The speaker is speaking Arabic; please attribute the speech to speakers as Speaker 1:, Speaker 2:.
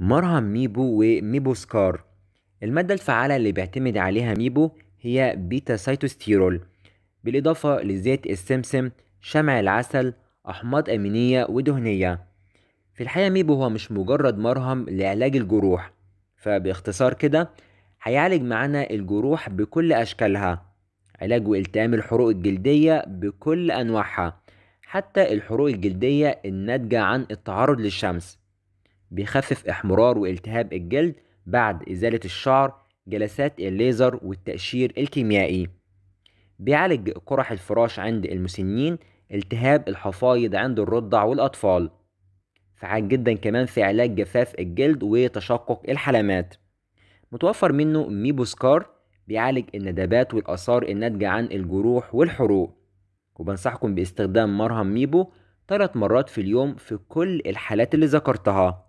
Speaker 1: مرهم ميبو وميبو سكار المادة الفعالة اللي بيعتمد عليها ميبو هي بيتا سيتوستيرول بالإضافة لزيت السمسم شمع العسل أحماض أمينية ودهنية في الحقيقة ميبو هو مش مجرد مرهم لعلاج الجروح فباختصار كده هيعالج معانا الجروح بكل أشكالها علاج والتئام الحروق الجلدية بكل أنواعها حتى الحروق الجلدية الناتجة عن التعرض للشمس بيخفف احمرار والتهاب الجلد بعد إزالة الشعر جلسات الليزر والتقشير الكيميائي بيعالج قرح الفراش عند المسنين التهاب الحفايض عند الرضع والأطفال فعال جدا كمان في علاج جفاف الجلد وتشقق الحلمات متوفر منه ميبوسكار بيعالج الندبات والآثار الناتجة عن الجروح والحروق وبنصحكم باستخدام مرهم ميبو ثلاث مرات في اليوم في كل الحالات اللي ذكرتها